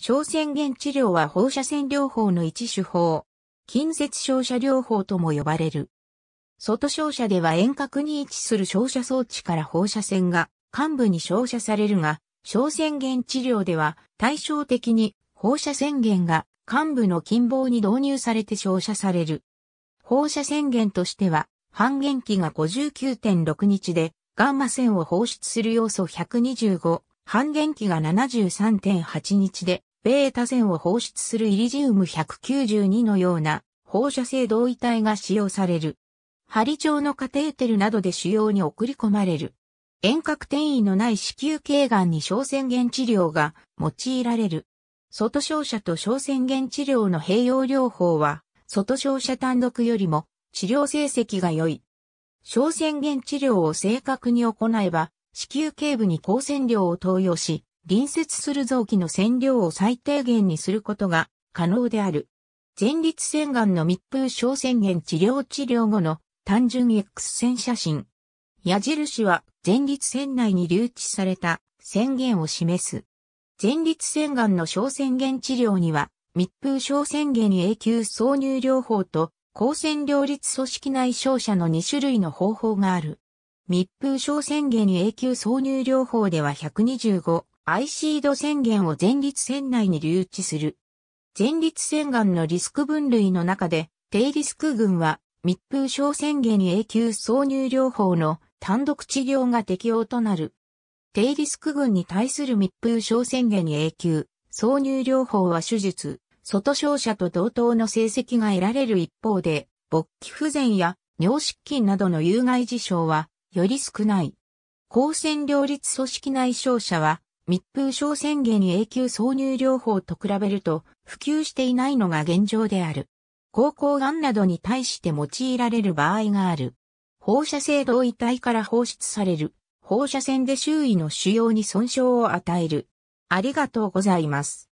小宣言治療は放射線療法の一手法。近接照射療法とも呼ばれる。外照射では遠隔に位置する照射装置から放射線が幹部に照射されるが、小宣言治療では対照的に放射線源が幹部の近傍に導入されて照射される。放射線源としては、半減期が59.6日で、ガンマ線を放出する要素125、半減期が73.8日で、ベータ線を放出するイリジウム192のような放射性同位体が使用される。針状のカテーテルなどで腫瘍に送り込まれる。遠隔転移のない子宮頸がんに小宣言治療が用いられる。外照射と小宣言治療の併用療法は、外照射単独よりも治療成績が良い。小宣言治療を正確に行えば、子宮頸部に抗線量を投与し、隣接する臓器の線量を最低限にすることが可能である。前立腺がんの密封小宣言治療治療後の単純 X 線写真。矢印は前立腺内に留置された宣言を示す。前立腺がんの小宣言治療には密封小宣言永久挿入療法と高線両立組織内照射の2種類の方法がある。密封小宣言永久挿入療法では125アイシード宣言を前立腺内に留置する。前立腺がんのリスク分類の中で、低リスク群は密封症宣言永久挿入療法の単独治療が適用となる。低リスク群に対する密封症宣言永久挿入療法は手術、外傷者と同等の成績が得られる一方で、勃起不全や尿失禁などの有害事象はより少ない。高専両立組織内症者は密封症宣言永久挿入療法と比べると普及していないのが現状である。高校癌などに対して用いられる場合がある。放射性同位体から放出される放射線で周囲の腫瘍に損傷を与える。ありがとうございます。